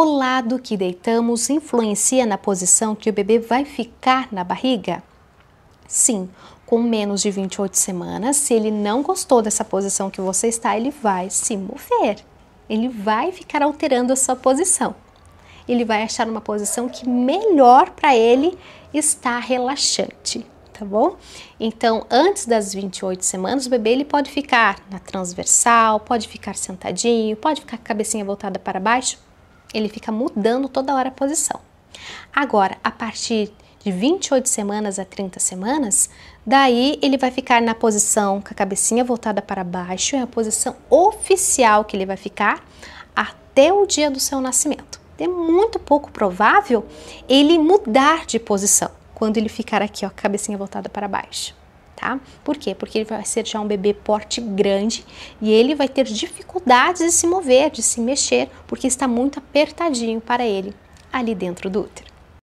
O lado que deitamos influencia na posição que o bebê vai ficar na barriga? Sim, com menos de 28 semanas, se ele não gostou dessa posição que você está, ele vai se mover. Ele vai ficar alterando a sua posição. Ele vai achar uma posição que melhor para ele está relaxante, tá bom? Então, antes das 28 semanas, o bebê ele pode ficar na transversal, pode ficar sentadinho, pode ficar com a cabecinha voltada para baixo, ele fica mudando toda hora a posição. Agora, a partir de 28 semanas a 30 semanas, daí ele vai ficar na posição com a cabecinha voltada para baixo, é a posição oficial que ele vai ficar até o dia do seu nascimento. É muito pouco provável ele mudar de posição quando ele ficar aqui, ó, cabecinha voltada para baixo tá? Por quê? Porque ele vai ser já um bebê porte grande e ele vai ter dificuldades de se mover, de se mexer, porque está muito apertadinho para ele ali dentro do útero.